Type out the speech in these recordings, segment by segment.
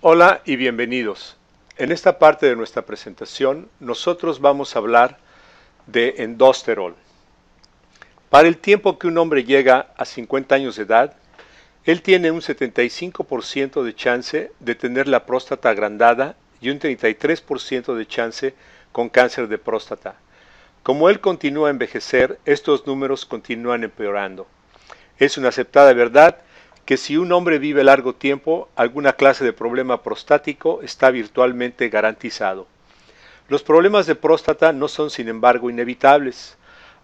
Hola y bienvenidos. En esta parte de nuestra presentación nosotros vamos a hablar de endosterol. Para el tiempo que un hombre llega a 50 años de edad, él tiene un 75% de chance de tener la próstata agrandada y un 33% de chance con cáncer de próstata. Como él continúa a envejecer, estos números continúan empeorando. Es una aceptada verdad que si un hombre vive largo tiempo, alguna clase de problema prostático está virtualmente garantizado. Los problemas de próstata no son, sin embargo, inevitables.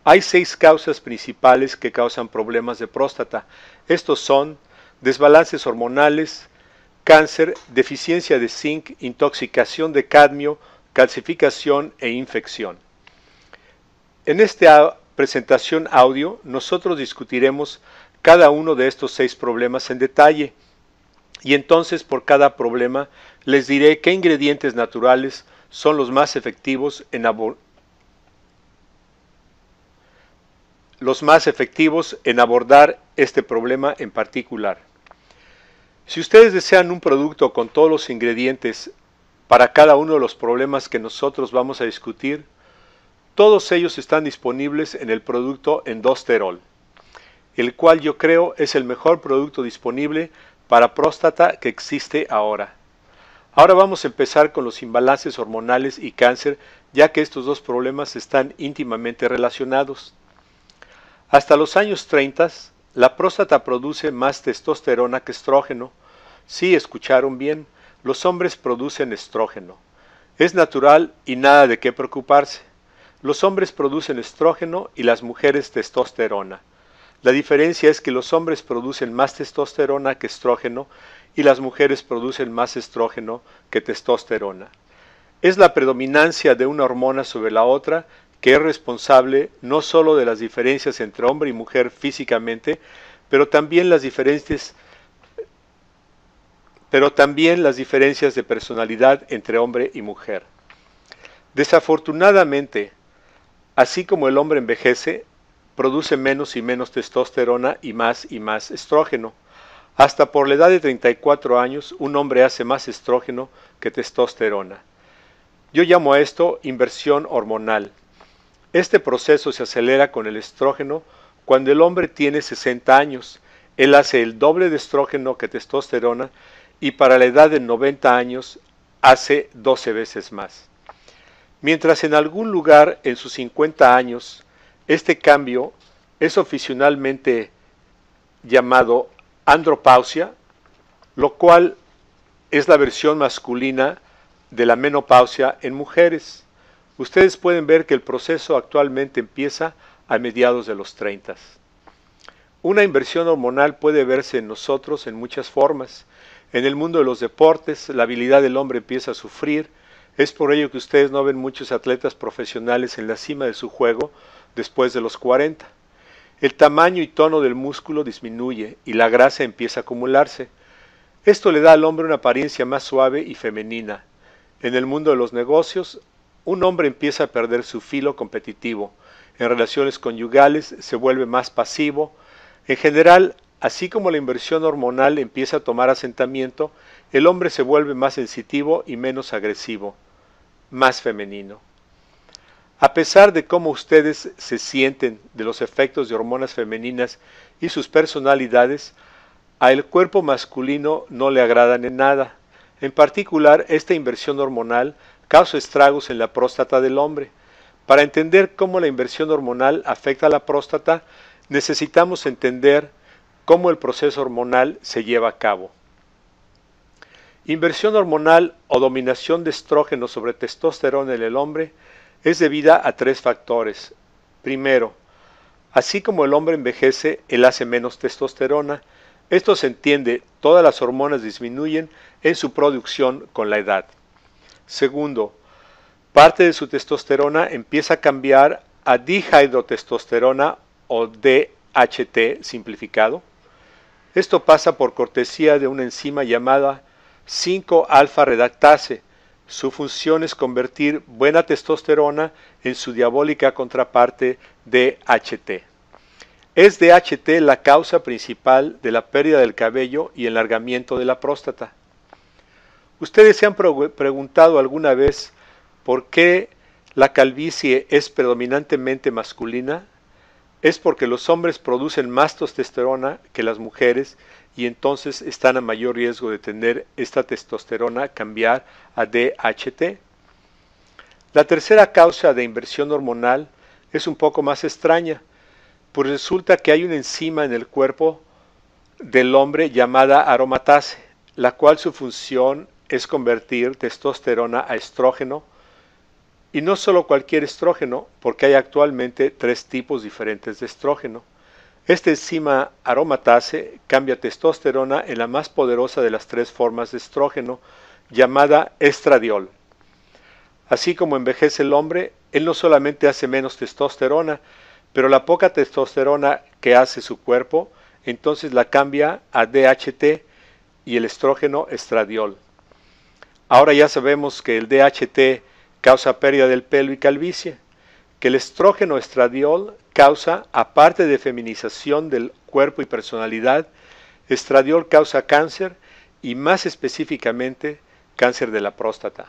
Hay seis causas principales que causan problemas de próstata. Estos son desbalances hormonales, cáncer, deficiencia de zinc, intoxicación de cadmio, calcificación e infección. En esta presentación audio nosotros discutiremos cada uno de estos seis problemas en detalle. Y entonces por cada problema les diré qué ingredientes naturales son los más efectivos en los más efectivos en abordar este problema en particular. Si ustedes desean un producto con todos los ingredientes para cada uno de los problemas que nosotros vamos a discutir, todos ellos están disponibles en el producto Endosterol el cual yo creo es el mejor producto disponible para próstata que existe ahora. Ahora vamos a empezar con los imbalances hormonales y cáncer, ya que estos dos problemas están íntimamente relacionados. Hasta los años 30, la próstata produce más testosterona que estrógeno. Sí, escucharon bien, los hombres producen estrógeno. Es natural y nada de qué preocuparse. Los hombres producen estrógeno y las mujeres testosterona. La diferencia es que los hombres producen más testosterona que estrógeno y las mujeres producen más estrógeno que testosterona. Es la predominancia de una hormona sobre la otra que es responsable no sólo de las diferencias entre hombre y mujer físicamente, pero también las diferencias pero también las diferencias de personalidad entre hombre y mujer. Desafortunadamente, así como el hombre envejece, produce menos y menos testosterona y más y más estrógeno. Hasta por la edad de 34 años un hombre hace más estrógeno que testosterona. Yo llamo a esto inversión hormonal. Este proceso se acelera con el estrógeno cuando el hombre tiene 60 años. Él hace el doble de estrógeno que testosterona y para la edad de 90 años hace 12 veces más. Mientras en algún lugar en sus 50 años este cambio es oficialmente llamado andropausia, lo cual es la versión masculina de la menopausia en mujeres. Ustedes pueden ver que el proceso actualmente empieza a mediados de los 30. Una inversión hormonal puede verse en nosotros en muchas formas. En el mundo de los deportes, la habilidad del hombre empieza a sufrir. Es por ello que ustedes no ven muchos atletas profesionales en la cima de su juego después de los 40. El tamaño y tono del músculo disminuye y la grasa empieza a acumularse. Esto le da al hombre una apariencia más suave y femenina. En el mundo de los negocios, un hombre empieza a perder su filo competitivo. En relaciones conyugales se vuelve más pasivo. En general, así como la inversión hormonal empieza a tomar asentamiento, el hombre se vuelve más sensitivo y menos agresivo, más femenino. A pesar de cómo ustedes se sienten de los efectos de hormonas femeninas y sus personalidades, a el cuerpo masculino no le agradan en nada. En particular, esta inversión hormonal causa estragos en la próstata del hombre. Para entender cómo la inversión hormonal afecta a la próstata, necesitamos entender cómo el proceso hormonal se lleva a cabo. Inversión hormonal o dominación de estrógeno sobre testosterona en el hombre es debida a tres factores. Primero, así como el hombre envejece, él hace menos testosterona. Esto se entiende, todas las hormonas disminuyen en su producción con la edad. Segundo, parte de su testosterona empieza a cambiar a dihidrotestosterona o DHT simplificado. Esto pasa por cortesía de una enzima llamada 5-alfa redactase, su función es convertir buena testosterona en su diabólica contraparte de DHT. Es DHT la causa principal de la pérdida del cabello y el alargamiento de la próstata. Ustedes se han preguntado alguna vez por qué la calvicie es predominantemente masculina. Es porque los hombres producen más testosterona que las mujeres y entonces están a mayor riesgo de tener esta testosterona cambiar a DHT. La tercera causa de inversión hormonal es un poco más extraña, pues resulta que hay una enzima en el cuerpo del hombre llamada aromatase, la cual su función es convertir testosterona a estrógeno, y no solo cualquier estrógeno, porque hay actualmente tres tipos diferentes de estrógeno. Esta enzima aromatase cambia testosterona en la más poderosa de las tres formas de estrógeno, llamada estradiol. Así como envejece el hombre, él no solamente hace menos testosterona, pero la poca testosterona que hace su cuerpo, entonces la cambia a DHT y el estrógeno estradiol. Ahora ya sabemos que el DHT causa pérdida del pelo y calvicie, que el estrógeno estradiol causa, aparte de feminización del cuerpo y personalidad, estradiol causa cáncer y más específicamente cáncer de la próstata.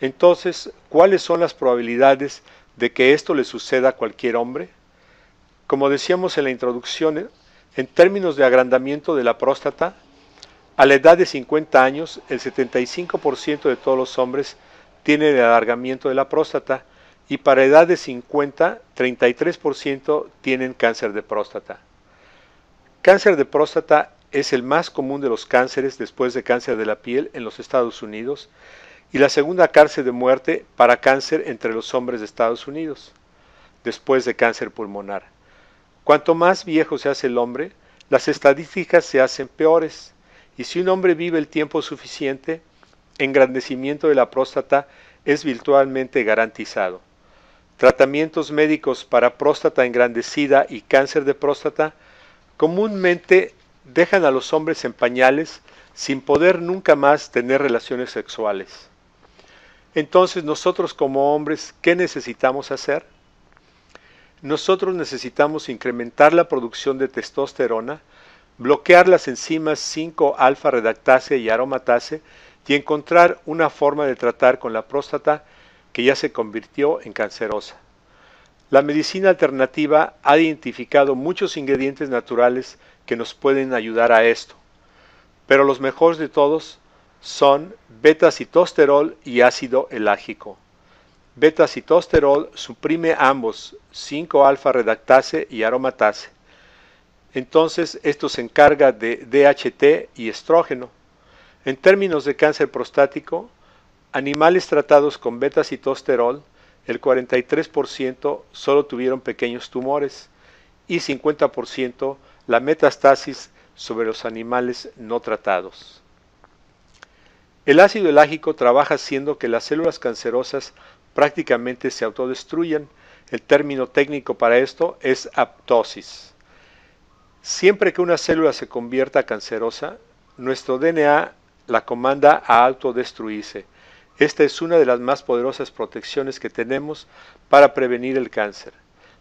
Entonces, ¿cuáles son las probabilidades de que esto le suceda a cualquier hombre? Como decíamos en la introducción, en términos de agrandamiento de la próstata, a la edad de 50 años, el 75% de todos los hombres tiene el alargamiento de la próstata, y para edad de 50, 33% tienen cáncer de próstata. Cáncer de próstata es el más común de los cánceres después de cáncer de la piel en los Estados Unidos y la segunda cárcel de muerte para cáncer entre los hombres de Estados Unidos, después de cáncer pulmonar. Cuanto más viejo se hace el hombre, las estadísticas se hacen peores y si un hombre vive el tiempo suficiente, engrandecimiento de la próstata es virtualmente garantizado. Tratamientos médicos para próstata engrandecida y cáncer de próstata comúnmente dejan a los hombres en pañales sin poder nunca más tener relaciones sexuales. Entonces nosotros como hombres, ¿qué necesitamos hacer? Nosotros necesitamos incrementar la producción de testosterona, bloquear las enzimas 5 alfa redactase y aromatase y encontrar una forma de tratar con la próstata que ya se convirtió en cancerosa. La medicina alternativa ha identificado muchos ingredientes naturales que nos pueden ayudar a esto, pero los mejores de todos son beta-citosterol y ácido elágico. Beta-citosterol suprime ambos, 5-alfa-redactase y aromatase. Entonces, esto se encarga de DHT y estrógeno. En términos de cáncer prostático, Animales tratados con betacitosterol, el 43% solo tuvieron pequeños tumores y 50% la metastasis sobre los animales no tratados. El ácido elágico trabaja haciendo que las células cancerosas prácticamente se autodestruyan. El término técnico para esto es aptosis. Siempre que una célula se convierta cancerosa, nuestro DNA la comanda a autodestruirse esta es una de las más poderosas protecciones que tenemos para prevenir el cáncer.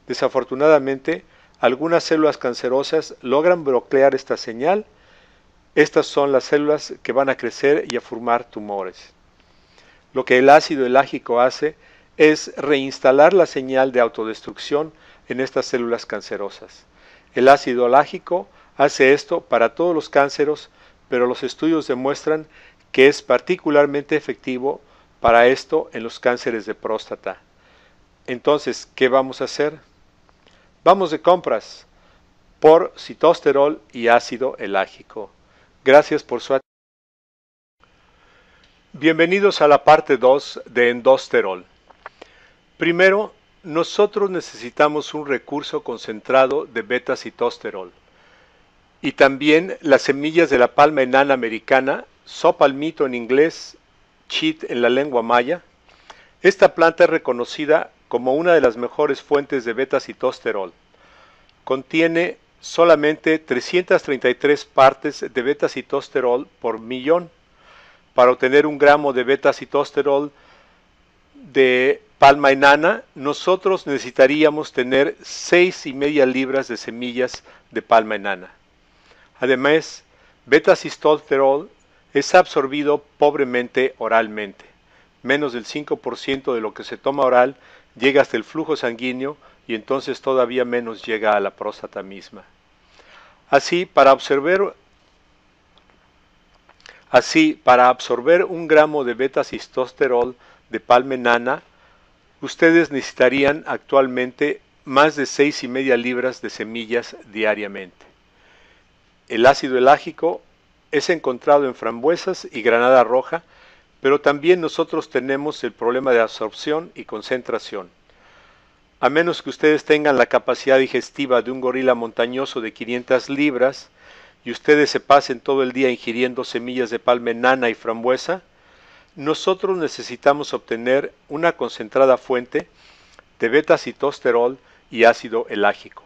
Desafortunadamente, algunas células cancerosas logran bloquear esta señal. Estas son las células que van a crecer y a formar tumores. Lo que el ácido elágico hace es reinstalar la señal de autodestrucción en estas células cancerosas. El ácido elágico hace esto para todos los cánceros, pero los estudios demuestran que es particularmente efectivo para esto en los cánceres de próstata. Entonces, ¿qué vamos a hacer? Vamos de compras por citosterol y ácido elágico. Gracias por su atención. Bienvenidos a la parte 2 de endosterol. Primero, nosotros necesitamos un recurso concentrado de beta-citosterol y también las semillas de la palma enana americana, sopalmito en inglés chit en la lengua maya, esta planta es reconocida como una de las mejores fuentes de beta Contiene solamente 333 partes de beta por millón. Para obtener un gramo de beta de palma enana, nosotros necesitaríamos tener seis y media libras de semillas de palma enana. Además, beta es absorbido pobremente oralmente. Menos del 5% de lo que se toma oral llega hasta el flujo sanguíneo y entonces todavía menos llega a la próstata misma. Así, para Así, para absorber un gramo de beta-cistosterol de palma enana, ustedes necesitarían actualmente más de seis y media libras de semillas diariamente. El ácido elágico es encontrado en frambuesas y granada roja, pero también nosotros tenemos el problema de absorción y concentración. A menos que ustedes tengan la capacidad digestiva de un gorila montañoso de 500 libras y ustedes se pasen todo el día ingiriendo semillas de palma enana y frambuesa, nosotros necesitamos obtener una concentrada fuente de beta-citosterol y ácido elágico.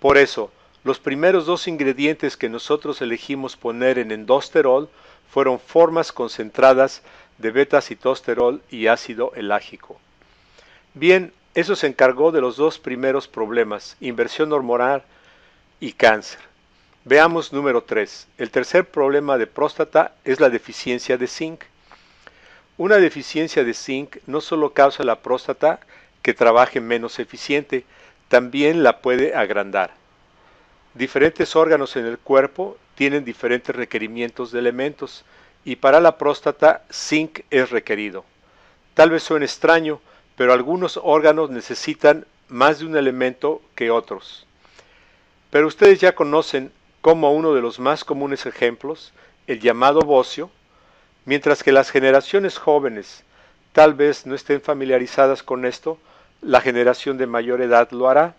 Por eso, los primeros dos ingredientes que nosotros elegimos poner en endosterol fueron formas concentradas de beta-citosterol y ácido elágico. Bien, eso se encargó de los dos primeros problemas, inversión hormonal y cáncer. Veamos número 3. El tercer problema de próstata es la deficiencia de zinc. Una deficiencia de zinc no solo causa la próstata que trabaje menos eficiente, también la puede agrandar. Diferentes órganos en el cuerpo tienen diferentes requerimientos de elementos y para la próstata zinc es requerido. Tal vez suene extraño, pero algunos órganos necesitan más de un elemento que otros. Pero ustedes ya conocen como uno de los más comunes ejemplos, el llamado bocio, mientras que las generaciones jóvenes tal vez no estén familiarizadas con esto, la generación de mayor edad lo hará.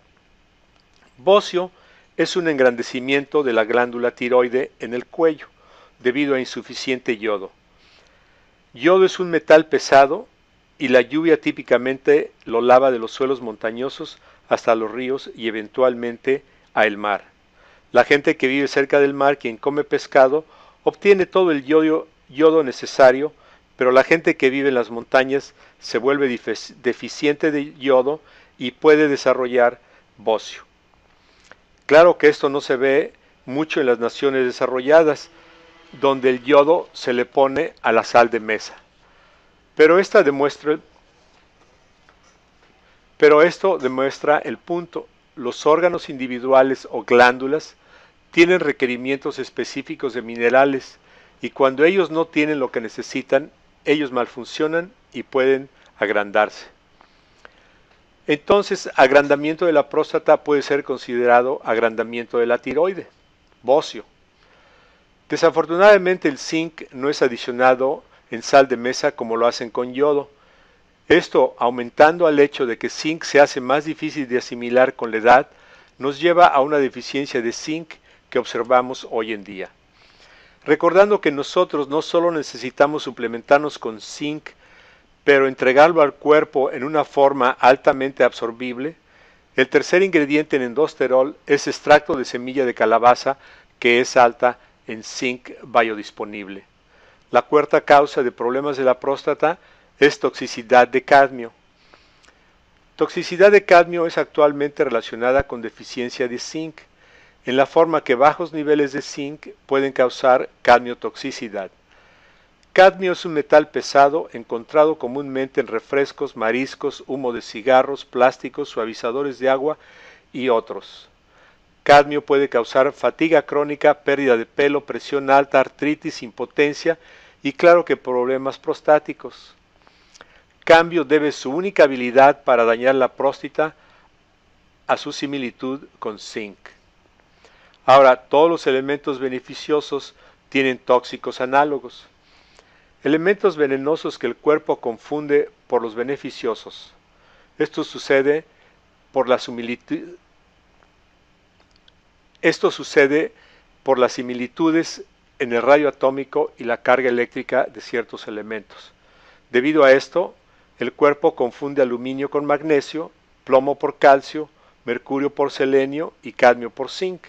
Bocio es un engrandecimiento de la glándula tiroide en el cuello, debido a insuficiente yodo. Yodo es un metal pesado y la lluvia típicamente lo lava de los suelos montañosos hasta los ríos y eventualmente a el mar. La gente que vive cerca del mar, quien come pescado, obtiene todo el yodo necesario, pero la gente que vive en las montañas se vuelve deficiente de yodo y puede desarrollar bocio. Claro que esto no se ve mucho en las naciones desarrolladas, donde el yodo se le pone a la sal de mesa. Pero, esta demuestra, pero esto demuestra el punto. Los órganos individuales o glándulas tienen requerimientos específicos de minerales y cuando ellos no tienen lo que necesitan, ellos malfuncionan y pueden agrandarse. Entonces, agrandamiento de la próstata puede ser considerado agrandamiento de la tiroide, bocio. Desafortunadamente el zinc no es adicionado en sal de mesa como lo hacen con yodo. Esto, aumentando al hecho de que zinc se hace más difícil de asimilar con la edad, nos lleva a una deficiencia de zinc que observamos hoy en día. Recordando que nosotros no solo necesitamos suplementarnos con zinc pero entregarlo al cuerpo en una forma altamente absorbible. El tercer ingrediente en endosterol es extracto de semilla de calabaza que es alta en zinc biodisponible. La cuarta causa de problemas de la próstata es toxicidad de cadmio. Toxicidad de cadmio es actualmente relacionada con deficiencia de zinc, en la forma que bajos niveles de zinc pueden causar cadmiotoxicidad cadmio es un metal pesado encontrado comúnmente en refrescos, mariscos, humo de cigarros, plásticos, suavizadores de agua y otros. Cadmio puede causar fatiga crónica, pérdida de pelo, presión alta, artritis, impotencia y claro que problemas prostáticos. Cambio debe su única habilidad para dañar la próstata a su similitud con zinc. Ahora, todos los elementos beneficiosos tienen tóxicos análogos elementos venenosos que el cuerpo confunde por los beneficiosos. Esto sucede por la las similitudes en el radio atómico y la carga eléctrica de ciertos elementos. Debido a esto, el cuerpo confunde aluminio con magnesio, plomo por calcio, mercurio por selenio y cadmio por zinc.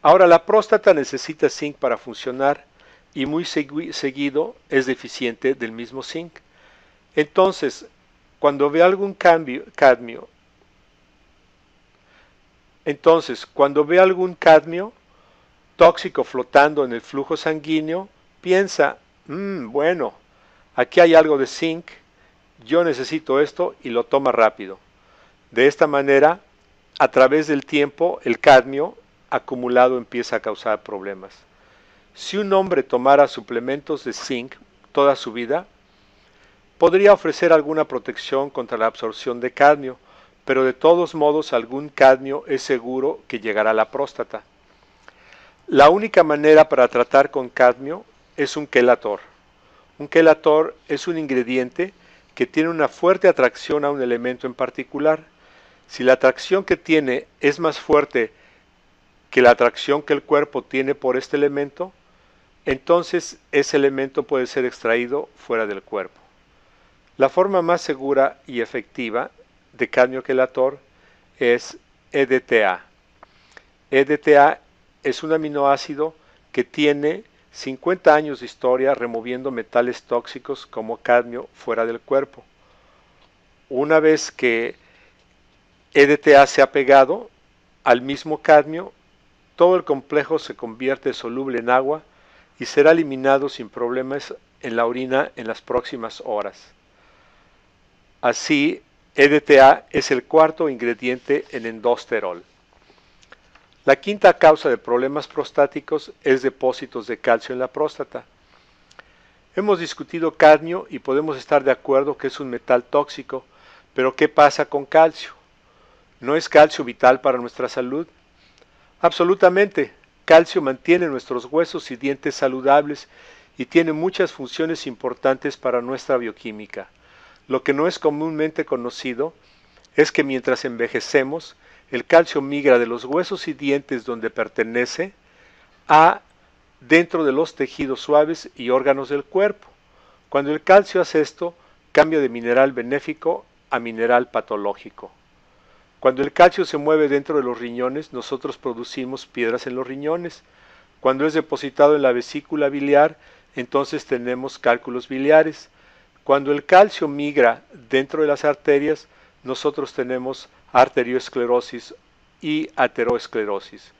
Ahora la próstata necesita zinc para funcionar y muy seguido es deficiente del mismo zinc. Entonces, cuando ve algún cambio, cadmio, entonces, cuando ve algún cadmio tóxico flotando en el flujo sanguíneo, piensa, mmm, bueno, aquí hay algo de zinc, yo necesito esto y lo toma rápido. De esta manera, a través del tiempo, el cadmio acumulado empieza a causar problemas. Si un hombre tomara suplementos de zinc toda su vida, podría ofrecer alguna protección contra la absorción de cadmio, pero de todos modos algún cadmio es seguro que llegará a la próstata. La única manera para tratar con cadmio es un quelator. Un quelator es un ingrediente que tiene una fuerte atracción a un elemento en particular. Si la atracción que tiene es más fuerte que la atracción que el cuerpo tiene por este elemento, entonces ese elemento puede ser extraído fuera del cuerpo. La forma más segura y efectiva de cadmio quelator es EDTA. EDTA es un aminoácido que tiene 50 años de historia removiendo metales tóxicos como cadmio fuera del cuerpo. Una vez que EDTA se ha pegado al mismo cadmio, todo el complejo se convierte soluble en agua y será eliminado sin problemas en la orina en las próximas horas. Así, EDTA es el cuarto ingrediente en endosterol. La quinta causa de problemas prostáticos es depósitos de calcio en la próstata. Hemos discutido cadmio y podemos estar de acuerdo que es un metal tóxico, pero ¿qué pasa con calcio? ¿No es calcio vital para nuestra salud? Absolutamente, calcio mantiene nuestros huesos y dientes saludables y tiene muchas funciones importantes para nuestra bioquímica. Lo que no es comúnmente conocido es que mientras envejecemos, el calcio migra de los huesos y dientes donde pertenece a dentro de los tejidos suaves y órganos del cuerpo. Cuando el calcio hace esto, cambia de mineral benéfico a mineral patológico. Cuando el calcio se mueve dentro de los riñones, nosotros producimos piedras en los riñones. Cuando es depositado en la vesícula biliar, entonces tenemos cálculos biliares. Cuando el calcio migra dentro de las arterias, nosotros tenemos arteriosclerosis y ateroesclerosis.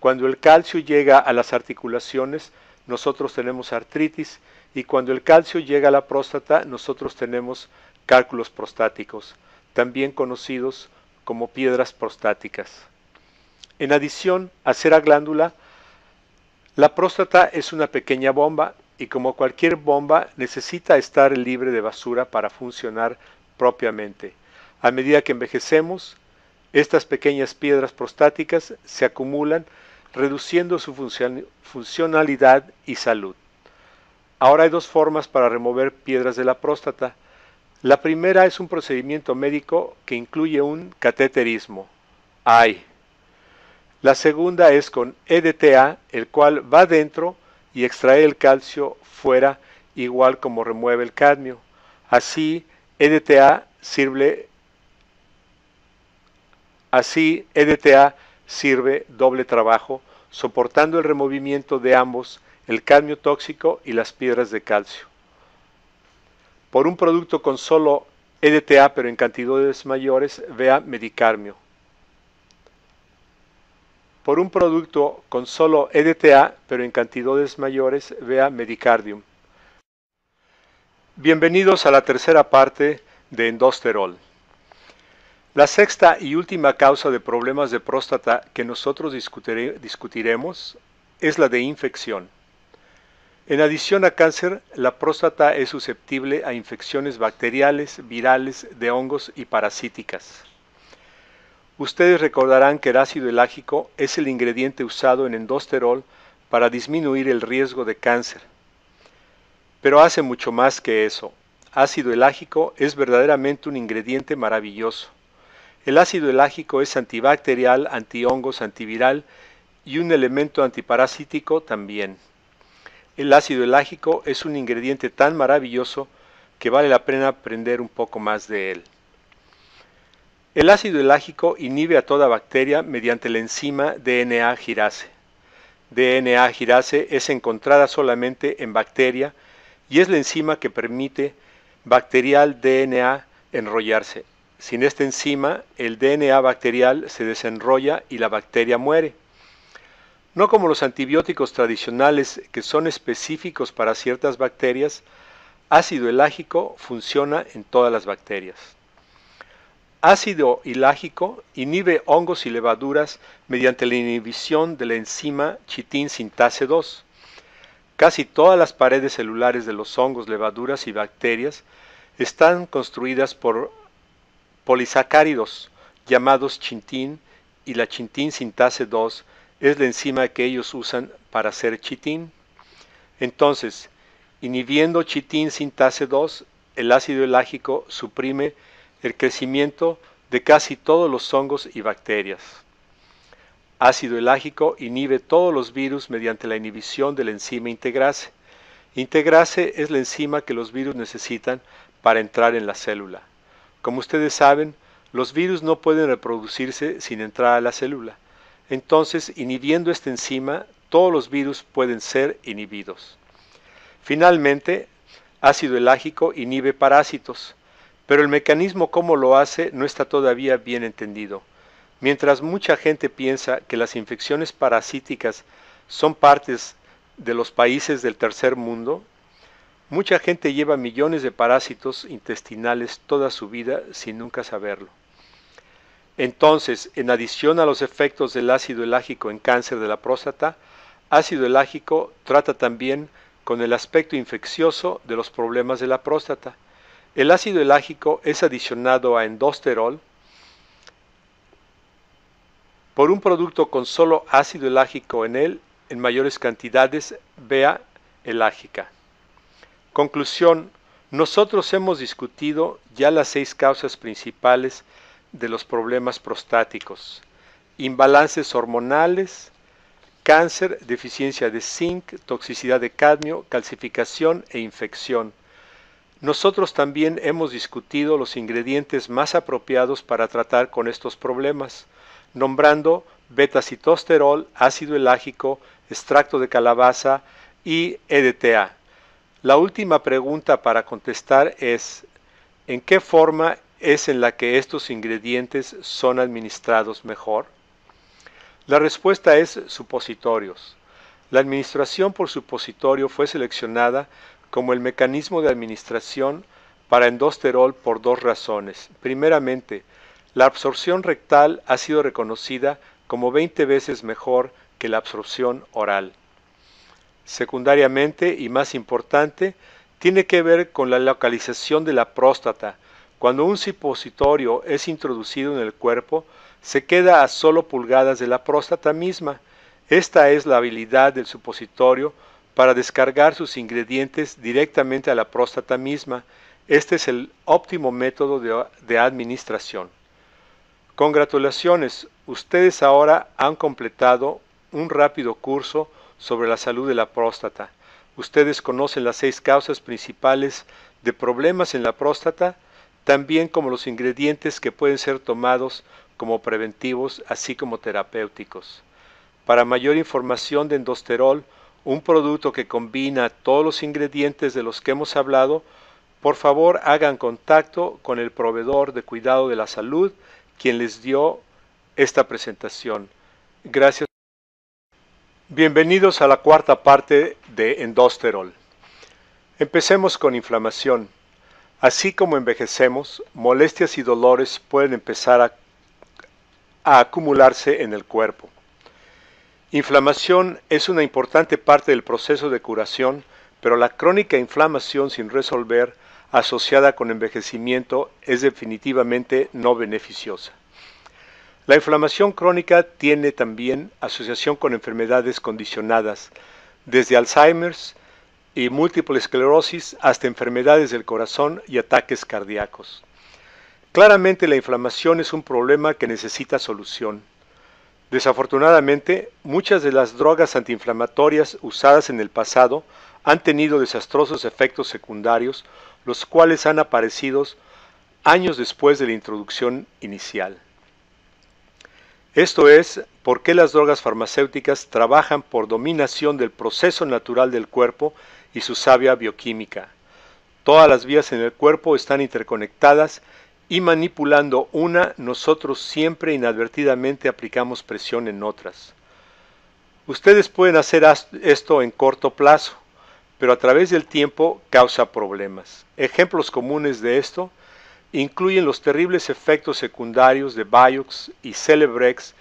Cuando el calcio llega a las articulaciones, nosotros tenemos artritis y cuando el calcio llega a la próstata, nosotros tenemos cálculos prostáticos, también conocidos como piedras prostáticas. En adición a ser a glándula, la próstata es una pequeña bomba y como cualquier bomba necesita estar libre de basura para funcionar propiamente. A medida que envejecemos, estas pequeñas piedras prostáticas se acumulan reduciendo su funcionalidad y salud. Ahora hay dos formas para remover piedras de la próstata. La primera es un procedimiento médico que incluye un cateterismo, Hay. La segunda es con EDTA, el cual va dentro y extrae el calcio fuera, igual como remueve el cadmio. Así, EDTA sirve, así EDTA sirve doble trabajo, soportando el removimiento de ambos, el cadmio tóxico y las piedras de calcio. Por un producto con solo EDTA, pero en cantidades mayores, vea medicarmio. Por un producto con solo EDTA, pero en cantidades mayores, vea medicardium. Bienvenidos a la tercera parte de endosterol. La sexta y última causa de problemas de próstata que nosotros discutiremos es la de infección. En adición a cáncer, la próstata es susceptible a infecciones bacteriales, virales, de hongos y parasíticas. Ustedes recordarán que el ácido elágico es el ingrediente usado en endosterol para disminuir el riesgo de cáncer. Pero hace mucho más que eso. Ácido elágico es verdaderamente un ingrediente maravilloso. El ácido elágico es antibacterial, antihongos, antiviral y un elemento antiparasítico también. El ácido elágico es un ingrediente tan maravilloso que vale la pena aprender un poco más de él. El ácido elágico inhibe a toda bacteria mediante la enzima DNA girase. DNA girase es encontrada solamente en bacteria y es la enzima que permite bacterial DNA enrollarse. Sin esta enzima, el DNA bacterial se desenrolla y la bacteria muere. No como los antibióticos tradicionales que son específicos para ciertas bacterias, ácido elágico funciona en todas las bacterias. Ácido elágico inhibe hongos y levaduras mediante la inhibición de la enzima chitin sintase 2. Casi todas las paredes celulares de los hongos, levaduras y bacterias están construidas por polisacáridos llamados chintín y la chitin sintase 2 es la enzima que ellos usan para hacer chitín. Entonces, inhibiendo chitín sintase 2, el ácido elágico suprime el crecimiento de casi todos los hongos y bacterias. Ácido elágico inhibe todos los virus mediante la inhibición de la enzima integrase. Integrase es la enzima que los virus necesitan para entrar en la célula. Como ustedes saben, los virus no pueden reproducirse sin entrar a la célula. Entonces, inhibiendo esta enzima, todos los virus pueden ser inhibidos. Finalmente, ácido elágico inhibe parásitos, pero el mecanismo como lo hace no está todavía bien entendido. Mientras mucha gente piensa que las infecciones parasíticas son partes de los países del tercer mundo, mucha gente lleva millones de parásitos intestinales toda su vida sin nunca saberlo. Entonces, en adición a los efectos del ácido elágico en cáncer de la próstata, ácido elágico trata también con el aspecto infeccioso de los problemas de la próstata. El ácido elágico es adicionado a endosterol por un producto con solo ácido elágico en él en mayores cantidades, vea elágica. Conclusión, nosotros hemos discutido ya las seis causas principales de los problemas prostáticos, imbalances hormonales, cáncer, deficiencia de zinc, toxicidad de cadmio, calcificación e infección. Nosotros también hemos discutido los ingredientes más apropiados para tratar con estos problemas, nombrando betacitosterol, ácido elágico, extracto de calabaza y EDTA. La última pregunta para contestar es, ¿en qué forma es en la que estos ingredientes son administrados mejor? La respuesta es supositorios. La administración por supositorio fue seleccionada como el mecanismo de administración para endosterol por dos razones. Primeramente, la absorción rectal ha sido reconocida como 20 veces mejor que la absorción oral. Secundariamente, y más importante, tiene que ver con la localización de la próstata, cuando un supositorio es introducido en el cuerpo, se queda a solo pulgadas de la próstata misma. Esta es la habilidad del supositorio para descargar sus ingredientes directamente a la próstata misma. Este es el óptimo método de, administración. Congratulaciones, ustedes ahora han completado un rápido curso sobre la salud de la próstata. Ustedes conocen las seis causas principales de problemas en la próstata también como los ingredientes que pueden ser tomados como preventivos, así como terapéuticos. Para mayor información de endosterol, un producto que combina todos los ingredientes de los que hemos hablado, por favor hagan contacto con el proveedor de cuidado de la salud quien les dio esta presentación. Gracias. Bienvenidos a la cuarta parte de Endosterol. Empecemos con inflamación. Así como envejecemos, molestias y dolores pueden empezar a, acumularse en el cuerpo. Inflamación es una importante parte del proceso de curación, pero la crónica inflamación sin resolver asociada con envejecimiento es definitivamente no beneficiosa. La inflamación crónica tiene también asociación con enfermedades condicionadas, desde Alzheimer's y múltiple esclerosis hasta enfermedades del corazón y ataques cardíacos. Claramente la inflamación es un problema que necesita solución. Desafortunadamente, muchas de las drogas antiinflamatorias usadas en el pasado han tenido desastrosos efectos secundarios, los cuales han aparecido años después de la introducción inicial. Esto es porque las drogas farmacéuticas trabajan por dominación del proceso natural del cuerpo y su sabia bioquímica. Todas las vías en el cuerpo están interconectadas y manipulando una, nosotros siempre inadvertidamente aplicamos presión en otras. Ustedes pueden hacer esto en corto plazo, pero a través del tiempo causa problemas. Ejemplos comunes de esto incluyen los terribles efectos secundarios de Biox y Celebrex,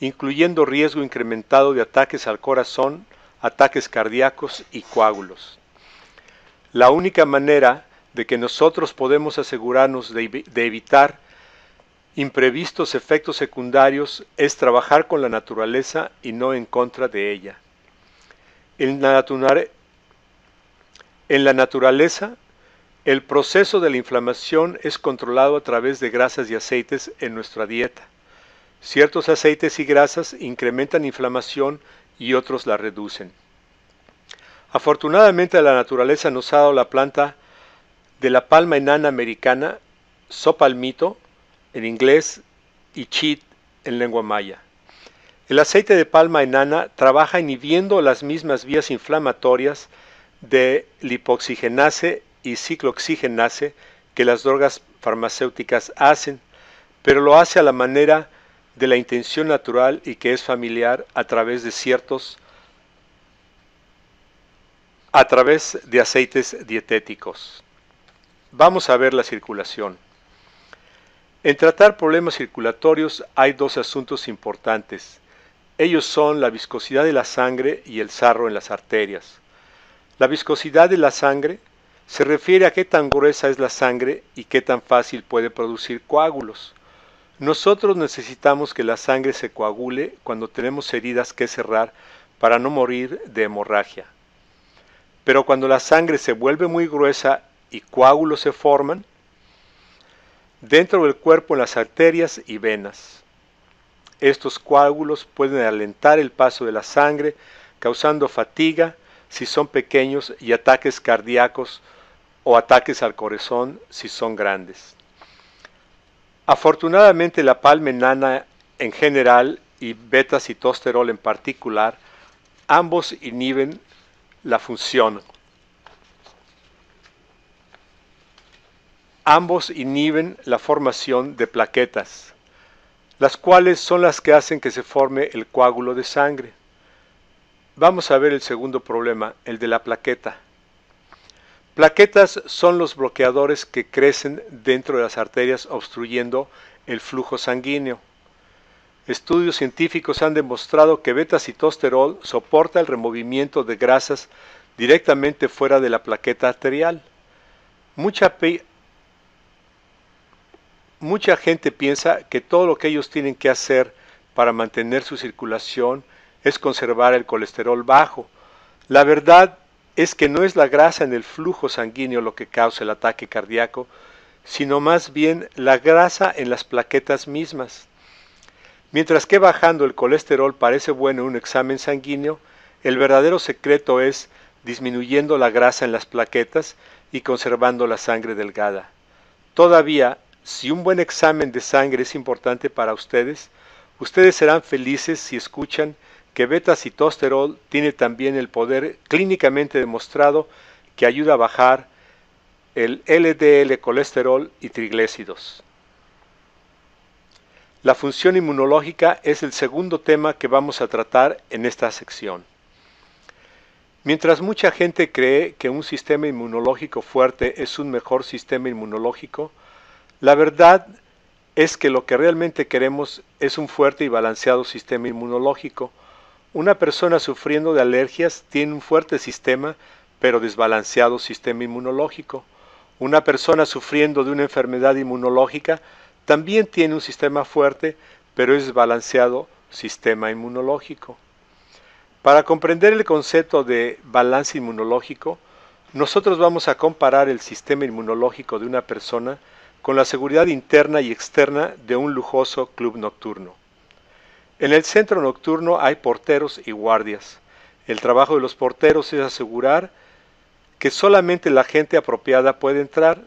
incluyendo riesgo incrementado de ataques al corazón, ataques cardíacos y coágulos. La única manera de que nosotros podemos asegurarnos de, evitar imprevistos efectos secundarios es trabajar con la naturaleza y no en contra de ella. En la, en la, naturaleza, el proceso de la inflamación es controlado a través de grasas y aceites en nuestra dieta. Ciertos aceites y grasas incrementan inflamación y otros la reducen. Afortunadamente la naturaleza nos ha dado la planta de la palma enana americana, sopalmito en inglés y chit en lengua maya. El aceite de palma enana trabaja inhibiendo las mismas vías inflamatorias de lipoxigenase y ciclooxigenase que las drogas farmacéuticas hacen, pero lo hace a la manera de la intención natural y que es familiar a través de ciertos a través de aceites dietéticos. Vamos a ver la circulación. En tratar problemas circulatorios hay dos asuntos importantes. Ellos son la viscosidad de la sangre y el sarro en las arterias. La viscosidad de la sangre se refiere a qué tan gruesa es la sangre y qué tan fácil puede producir coágulos. Nosotros necesitamos que la sangre se coagule cuando tenemos heridas que cerrar para no morir de hemorragia. Pero cuando la sangre se vuelve muy gruesa y coágulos se forman, dentro del cuerpo en las arterias y venas. Estos coágulos pueden alentar el paso de la sangre, causando fatiga si son pequeños y ataques cardíacos o ataques al corazón si son grandes. Afortunadamente la palma enana en general y beta-citosterol en particular, ambos inhiben la función. Ambos inhiben la formación de plaquetas, las cuales son las que hacen que se forme el coágulo de sangre. Vamos a ver el segundo problema, el de la plaqueta. Plaquetas son los bloqueadores que crecen dentro de las arterias obstruyendo el flujo sanguíneo. Estudios científicos han demostrado que beta-citosterol soporta el removimiento de grasas directamente fuera de la plaqueta arterial. Mucha, mucha gente piensa que todo lo que ellos tienen que hacer para mantener su circulación es conservar el colesterol bajo. La verdad es que no es la grasa en el flujo sanguíneo lo que causa el ataque cardíaco, sino más bien la grasa en las plaquetas mismas. Mientras que bajando el colesterol parece bueno un examen sanguíneo, el verdadero secreto es disminuyendo la grasa en las plaquetas y conservando la sangre delgada. Todavía, si un buen examen de sangre es importante para ustedes, ustedes serán felices si escuchan que beta-citosterol tiene también el poder clínicamente demostrado que ayuda a bajar el LDL colesterol y triglécidos. La función inmunológica es el segundo tema que vamos a tratar en esta sección. Mientras mucha gente cree que un sistema inmunológico fuerte es un mejor sistema inmunológico, la verdad es que lo que realmente queremos es un fuerte y balanceado sistema inmunológico, una persona sufriendo de alergias tiene un fuerte sistema, pero desbalanceado sistema inmunológico. Una persona sufriendo de una enfermedad inmunológica también tiene un sistema fuerte, pero desbalanceado sistema inmunológico. Para comprender el concepto de balance inmunológico, nosotros vamos a comparar el sistema inmunológico de una persona con la seguridad interna y externa de un lujoso club nocturno. En el centro nocturno hay porteros y guardias. El trabajo de los porteros es asegurar que solamente la gente apropiada puede entrar.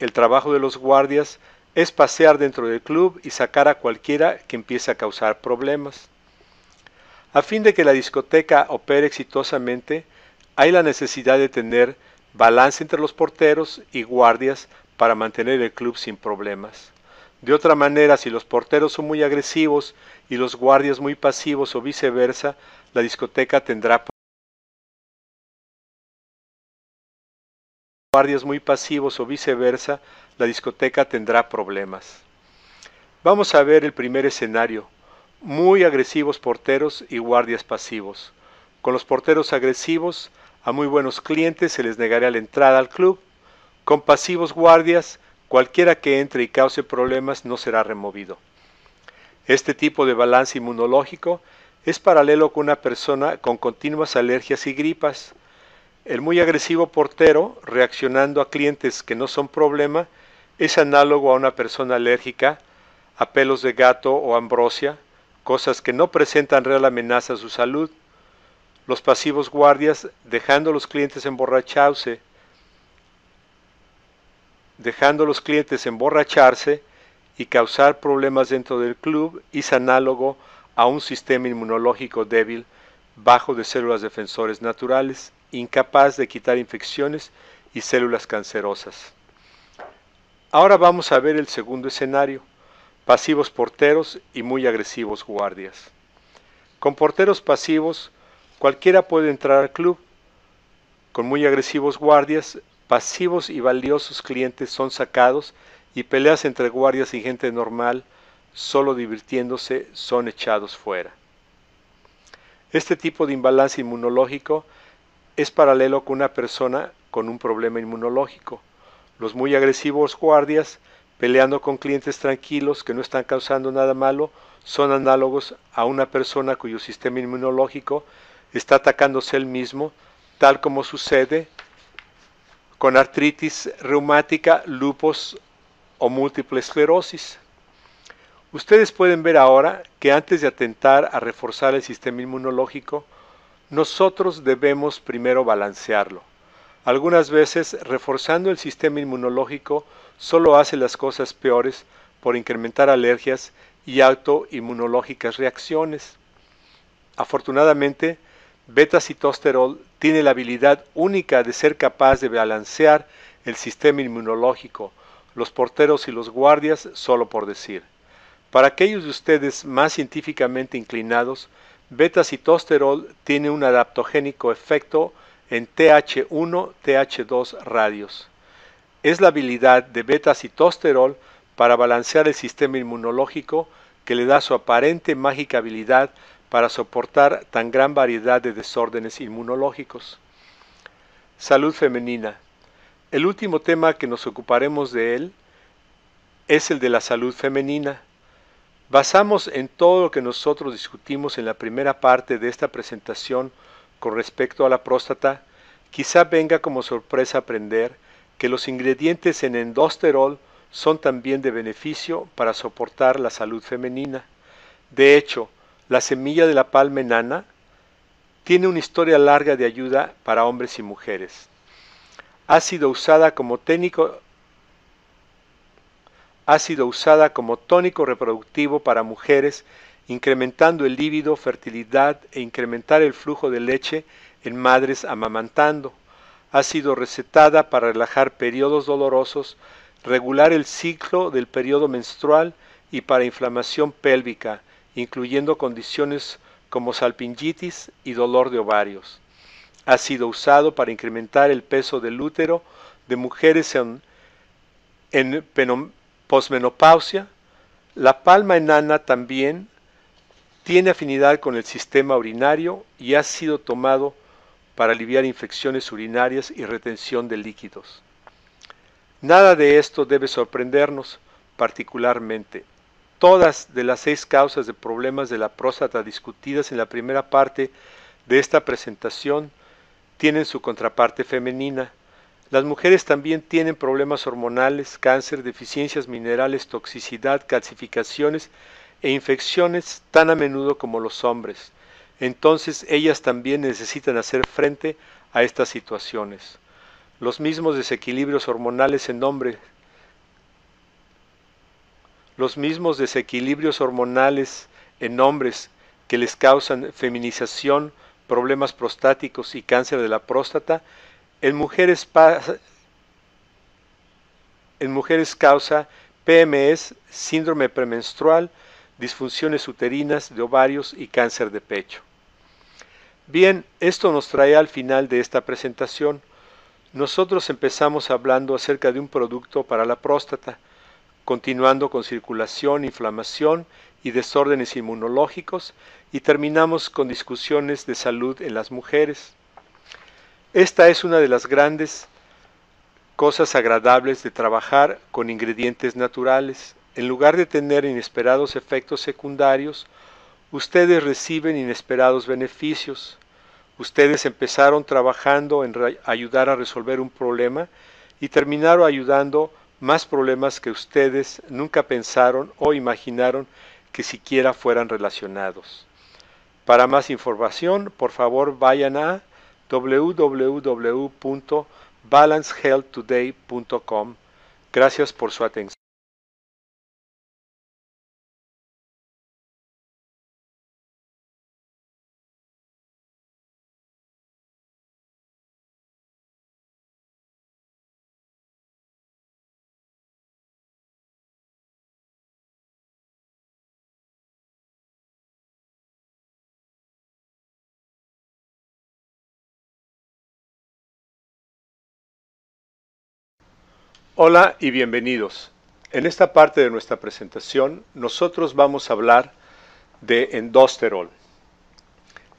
El trabajo de los guardias es pasear dentro del club y sacar a cualquiera que empiece a causar problemas. A fin de que la discoteca opere exitosamente, hay la necesidad de tener balance entre los porteros y guardias para mantener el club sin problemas. De otra manera, si los porteros son muy agresivos y los guardias muy pasivos o viceversa, la discoteca tendrá muy pasivos o viceversa, la discoteca tendrá problemas. Vamos a ver el primer escenario. Muy agresivos porteros y guardias pasivos. Con los porteros agresivos, a muy buenos clientes se les negará la entrada al club. Con pasivos guardias, Cualquiera que entre y cause problemas no será removido. Este tipo de balance inmunológico es paralelo con una persona con continuas alergias y gripas. El muy agresivo portero, reaccionando a clientes que no son problema, es análogo a una persona alérgica a pelos de gato o ambrosia, cosas que no presentan real amenaza a su salud. Los pasivos guardias, dejando a los clientes emborracharse dejando los clientes emborracharse y causar problemas dentro del club es análogo a un sistema inmunológico débil bajo de células defensores naturales, incapaz de quitar infecciones y células cancerosas. Ahora vamos a ver el segundo escenario, pasivos porteros y muy agresivos guardias. Con porteros pasivos, cualquiera puede entrar al club. Con muy agresivos guardias, pasivos y valiosos clientes son sacados y peleas entre guardias y gente normal, solo divirtiéndose, son echados fuera. Este tipo de imbalance inmunológico es paralelo con una persona con un problema inmunológico. Los muy agresivos guardias, peleando con clientes tranquilos que no están causando nada malo, son análogos a una persona cuyo sistema inmunológico está atacándose él mismo, tal como sucede con artritis reumática, lupus o múltiple esclerosis. Ustedes pueden ver ahora que antes de atentar a reforzar el sistema inmunológico, nosotros debemos primero balancearlo. Algunas veces, reforzando el sistema inmunológico solo hace las cosas peores por incrementar alergias y autoinmunológicas reacciones. Afortunadamente, Beta Betacitosterol tiene la habilidad única de ser capaz de balancear el sistema inmunológico, los porteros y los guardias, solo por decir. Para aquellos de ustedes más científicamente inclinados, beta sitosterol tiene un adaptogénico efecto en TH1-TH2 radios. Es la habilidad de beta betacitosterol para balancear el sistema inmunológico que le da su aparente mágica habilidad para soportar tan gran variedad de desórdenes inmunológicos. Salud femenina. El último tema que nos ocuparemos de él es el de la salud femenina. Basamos en todo lo que nosotros discutimos en la primera parte de esta presentación con respecto a la próstata, quizá venga como sorpresa aprender que los ingredientes en endosterol son también de beneficio para soportar la salud femenina. De hecho, la semilla de la palma enana tiene una historia larga de ayuda para hombres y mujeres. Ha sido usada como ha sido usada como tónico reproductivo para mujeres, incrementando el líbido, fertilidad e incrementar el flujo de leche en madres amamantando. Ha sido recetada para relajar periodos dolorosos, regular el ciclo del periodo menstrual y para inflamación pélvica, incluyendo condiciones como salpingitis y dolor de ovarios. Ha sido usado para incrementar el peso del útero de mujeres en, posmenopausia. La palma enana también tiene afinidad con el sistema urinario y ha sido tomado para aliviar infecciones urinarias y retención de líquidos. Nada de esto debe sorprendernos particularmente todas de las seis causas de problemas de la próstata discutidas en la primera parte de esta presentación tienen su contraparte femenina. Las mujeres también tienen problemas hormonales, cáncer, deficiencias minerales, toxicidad, calcificaciones e infecciones tan a menudo como los hombres. Entonces ellas también necesitan hacer frente a estas situaciones. Los mismos desequilibrios hormonales en hombres los mismos desequilibrios hormonales en hombres que les causan feminización, problemas prostáticos y cáncer de la próstata, en mujeres, en mujeres causa PMS, síndrome premenstrual, disfunciones uterinas de ovarios y cáncer de pecho. Bien, esto nos trae al final de esta presentación. Nosotros empezamos hablando acerca de un producto para la próstata, continuando con circulación, inflamación y desórdenes inmunológicos, y terminamos con discusiones de salud en las mujeres. Esta es una de las grandes cosas agradables de trabajar con ingredientes naturales. En lugar de tener inesperados efectos secundarios, ustedes reciben inesperados beneficios. Ustedes empezaron trabajando en ayudar a resolver un problema y terminaron ayudando a más problemas que ustedes nunca pensaron o imaginaron que siquiera fueran relacionados. Para más información, por favor vayan a www.balancehealthtoday.com. Gracias por su atención. Hola y bienvenidos. En esta parte de nuestra presentación nosotros vamos a hablar de endosterol.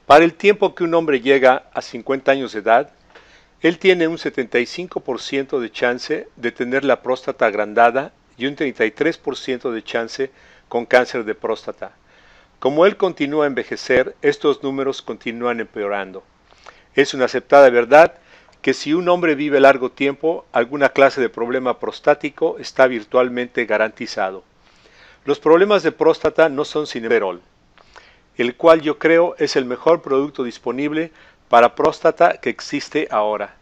Para el tiempo que un hombre llega a 50 años de edad, él tiene un 75% de chance de tener la próstata agrandada y un 33% de chance con cáncer de próstata. Como él continúa envejecer, estos números continúan empeorando. Es una aceptada verdad que si un hombre vive largo tiempo, alguna clase de problema prostático está virtualmente garantizado. Los problemas de próstata no son cineberol, el cual yo creo es el mejor producto disponible para próstata que existe ahora.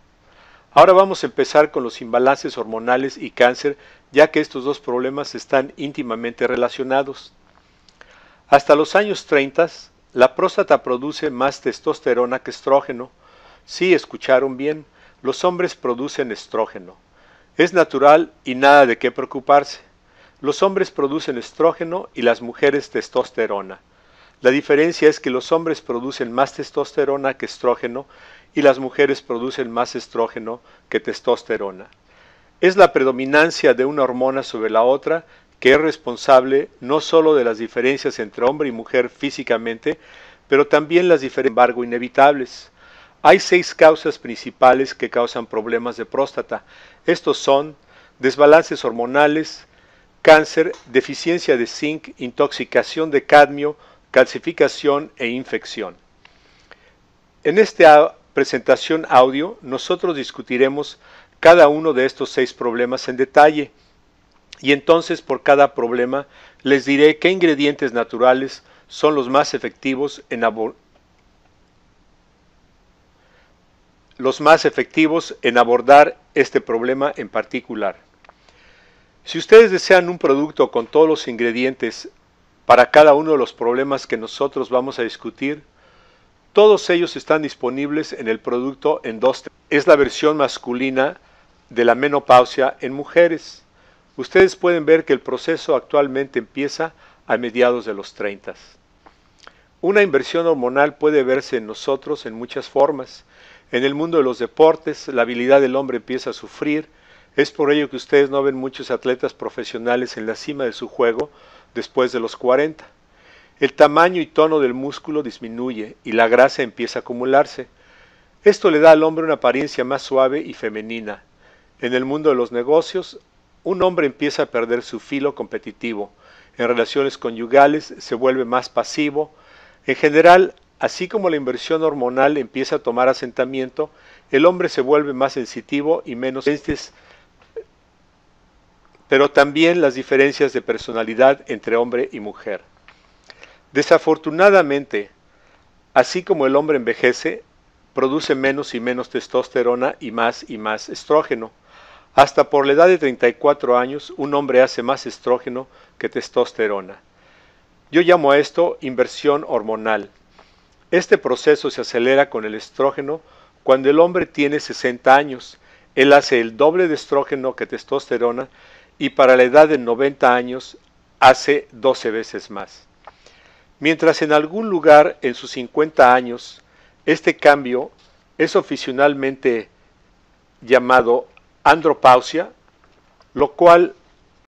Ahora vamos a empezar con los imbalances hormonales y cáncer, ya que estos dos problemas están íntimamente relacionados. Hasta los años 30, la próstata produce más testosterona que estrógeno, Sí, escucharon bien, los hombres producen estrógeno. Es natural y nada de qué preocuparse. Los hombres producen estrógeno y las mujeres testosterona. La diferencia es que los hombres producen más testosterona que estrógeno y las mujeres producen más estrógeno que testosterona. Es la predominancia de una hormona sobre la otra que es responsable no sólo de las diferencias entre hombre y mujer físicamente, pero también las diferencias, embargo, inevitables. Hay seis causas principales que causan problemas de próstata. Estos son desbalances hormonales, cáncer, deficiencia de zinc, intoxicación de cadmio, calcificación e infección. En esta presentación audio nosotros discutiremos cada uno de estos seis problemas en detalle y entonces por cada problema les diré qué ingredientes naturales son los más efectivos en, los más efectivos en abordar este problema en particular. Si ustedes desean un producto con todos los ingredientes para cada uno de los problemas que nosotros vamos a discutir, todos ellos están disponibles en el producto en dos. Es la versión masculina de la menopausia en mujeres. Ustedes pueden ver que el proceso actualmente empieza a mediados de los 30. Una inversión hormonal puede verse en nosotros en muchas formas, en el mundo de los deportes, la habilidad del hombre empieza a sufrir. Es por ello que ustedes no ven muchos atletas profesionales en la cima de su juego después de los 40. El tamaño y tono del músculo disminuye y la grasa empieza a acumularse. Esto le da al hombre una apariencia más suave y femenina. En el mundo de los negocios, un hombre empieza a perder su filo competitivo. En relaciones conyugales se vuelve más pasivo. En general, Así como la inversión hormonal empieza a tomar asentamiento, el hombre se vuelve más sensitivo y menos pero también las diferencias de personalidad entre hombre y mujer. Desafortunadamente, así como el hombre envejece, produce menos y menos testosterona y más y más estrógeno. Hasta por la edad de 34 años, un hombre hace más estrógeno que testosterona. Yo llamo a esto inversión hormonal. Este proceso se acelera con el estrógeno cuando el hombre tiene 60 años. Él hace el doble de estrógeno que testosterona y para la edad de 90 años hace 12 veces más. Mientras en algún lugar en sus 50 años este cambio es oficialmente llamado andropausia, lo cual